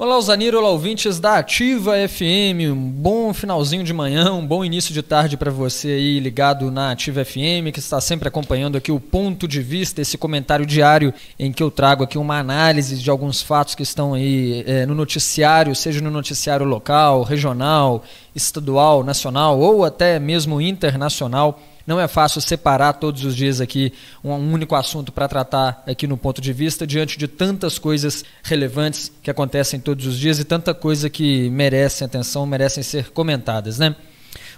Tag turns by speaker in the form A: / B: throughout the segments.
A: Olá, Zaniro, olá, ouvintes da Ativa FM. Um bom finalzinho de manhã, um bom início de tarde para você aí ligado na Ativa FM, que está sempre acompanhando aqui o ponto de vista, esse comentário diário em que eu trago aqui uma análise de alguns fatos que estão aí é, no noticiário, seja no noticiário local, regional, estadual, nacional ou até mesmo internacional não é fácil separar todos os dias aqui um único assunto para tratar aqui no ponto de vista, diante de tantas coisas relevantes que acontecem todos os dias e tanta coisa que merecem atenção, merecem ser comentadas, né?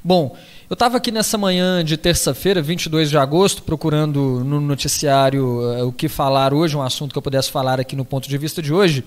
A: Bom, eu estava aqui nessa manhã de terça-feira, 22 de agosto, procurando no noticiário uh, o que falar hoje, um assunto que eu pudesse falar aqui no ponto de vista de hoje.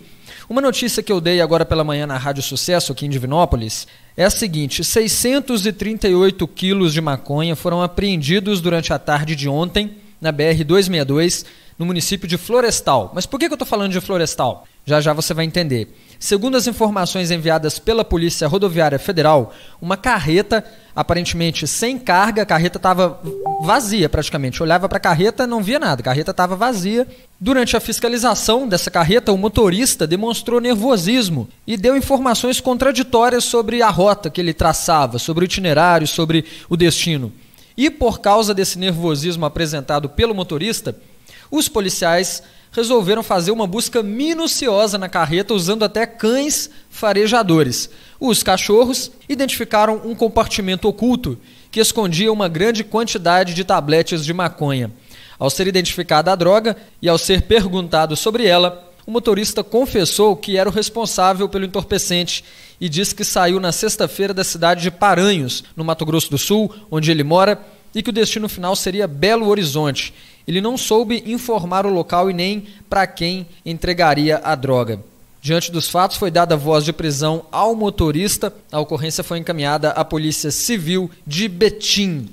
A: Uma notícia que eu dei agora pela manhã na Rádio Sucesso, aqui em Divinópolis, é a seguinte: 638 quilos de maconha foram apreendidos durante a tarde de ontem na BR-262, no município de Florestal. Mas por que, que eu estou falando de Florestal? Já já você vai entender. Segundo as informações enviadas pela Polícia Rodoviária Federal, uma carreta, aparentemente sem carga, a carreta estava vazia praticamente. olhava para a carreta, não via nada, a carreta estava vazia. Durante a fiscalização dessa carreta, o motorista demonstrou nervosismo e deu informações contraditórias sobre a rota que ele traçava, sobre o itinerário, sobre o destino. E por causa desse nervosismo apresentado pelo motorista, os policiais resolveram fazer uma busca minuciosa na carreta usando até cães farejadores. Os cachorros identificaram um compartimento oculto que escondia uma grande quantidade de tabletes de maconha. Ao ser identificada a droga e ao ser perguntado sobre ela, o motorista confessou que era o responsável pelo entorpecente e disse que saiu na sexta-feira da cidade de Paranhos, no Mato Grosso do Sul, onde ele mora, e que o destino final seria Belo Horizonte. Ele não soube informar o local e nem para quem entregaria a droga. Diante dos fatos, foi dada voz de prisão ao motorista. A ocorrência foi encaminhada à Polícia Civil de Betim.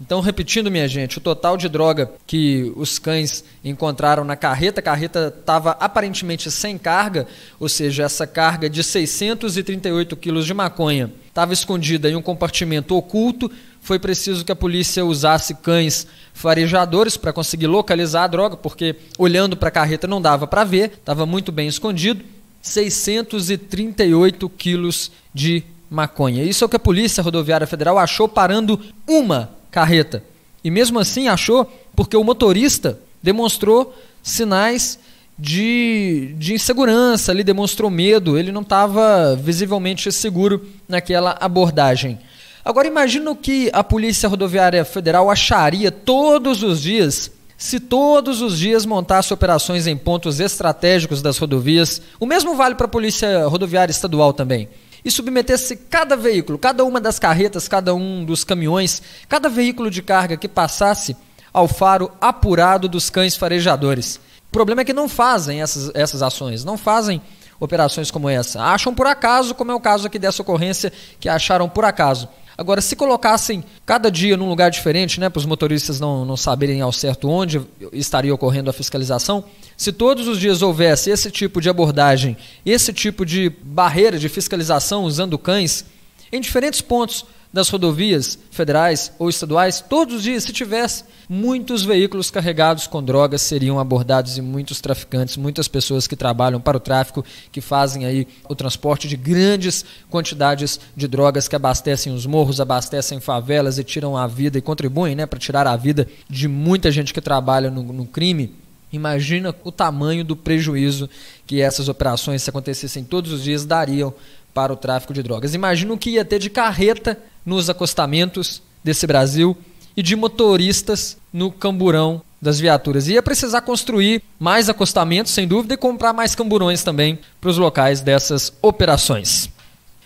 A: Então, repetindo, minha gente, o total de droga que os cães encontraram na carreta, a carreta estava aparentemente sem carga, ou seja, essa carga de 638 quilos de maconha estava escondida em um compartimento oculto, foi preciso que a polícia usasse cães farejadores para conseguir localizar a droga, porque olhando para a carreta não dava para ver, estava muito bem escondido. 638 quilos de maconha. Isso é o que a Polícia Rodoviária Federal achou parando uma carreta. E mesmo assim achou porque o motorista demonstrou sinais de, de insegurança, ele demonstrou medo, ele não estava visivelmente seguro naquela abordagem. Agora imagino que a Polícia Rodoviária Federal acharia todos os dias se todos os dias montasse operações em pontos estratégicos das rodovias. O mesmo vale para a Polícia Rodoviária Estadual também. E submetesse cada veículo, cada uma das carretas, cada um dos caminhões, cada veículo de carga que passasse ao faro apurado dos cães farejadores. O problema é que não fazem essas, essas ações, não fazem operações como essa. Acham por acaso, como é o caso aqui dessa ocorrência que acharam por acaso. Agora, se colocassem cada dia num lugar diferente, né, para os motoristas não, não saberem ao certo onde estaria ocorrendo a fiscalização, se todos os dias houvesse esse tipo de abordagem, esse tipo de barreira de fiscalização usando cães, em diferentes pontos das rodovias federais ou estaduais, todos os dias, se tivesse, muitos veículos carregados com drogas seriam abordados e muitos traficantes, muitas pessoas que trabalham para o tráfico, que fazem aí o transporte de grandes quantidades de drogas que abastecem os morros, abastecem favelas e tiram a vida e contribuem né, para tirar a vida de muita gente que trabalha no, no crime. Imagina o tamanho do prejuízo que essas operações, se acontecessem todos os dias, dariam para o tráfico de drogas. Imagino que ia ter de carreta nos acostamentos desse Brasil e de motoristas no camburão das viaturas. Ia precisar construir mais acostamentos, sem dúvida, e comprar mais camburões também para os locais dessas operações.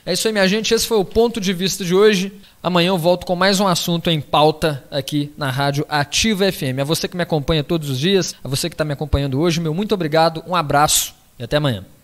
A: É isso aí, minha gente. Esse foi o ponto de vista de hoje. Amanhã eu volto com mais um assunto em pauta aqui na Rádio Ativa FM. A você que me acompanha todos os dias, a você que está me acompanhando hoje, meu muito obrigado, um abraço e até amanhã.